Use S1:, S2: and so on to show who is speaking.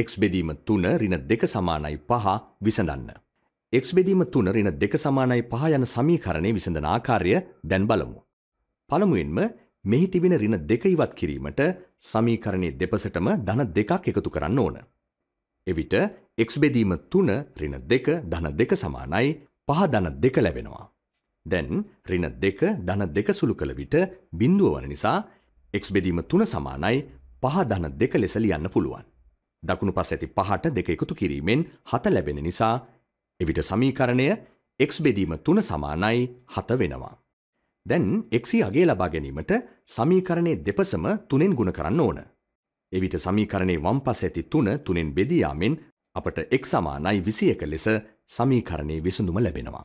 S1: X බෙදීම තුන රින දෙක සමානයි පහ විසඳන්න. එක්ස් බෙදීම තුන රින දෙක සමානයි පහ යන සමීකරණය විසඳන ආකාරය දැන් බලමු. පළමුවෙන්ම මෙහි තිබෙන රින දෙක ඉවත් කිරීමට සමීකරණයේ දෙපසටම ධන දෙකක් එකතු කරන්න ඕන. එවිට එක්ස් බෙදීම තුන රින දෙක ධන දෙක සමානයි පහ ධන දෙක ලැබෙනවා. දැන් රින දෙක ධන දෙක සුළු කළ විට බිඳුව වන නිසා එක්ස් බෙදීම තුන සමානයි පහ ධන දෙක ලෙස ලියන්න පුළුවන්. දකුණු පස් ඇති පහට දෙක එකතු කිරීමෙන් හත ලැබෙන නිසා එවිට සමීකරණය එක්ස් බෙදීම තුන සමානයි හත වෙනවා. දැන් එක්සි අගේ ලබා ගැනීමට සමීකරණයේ දෙපසම තුනෙන් ගුණ කරන්න ඕන. එවිට සමීකරණයේ වම් පස ඇති තුන තුනෙන් බෙදී යාමෙන් අපට එක් සමානයි 21 ලෙස සමීකරණයේ විසඳුම ලැබෙනවා.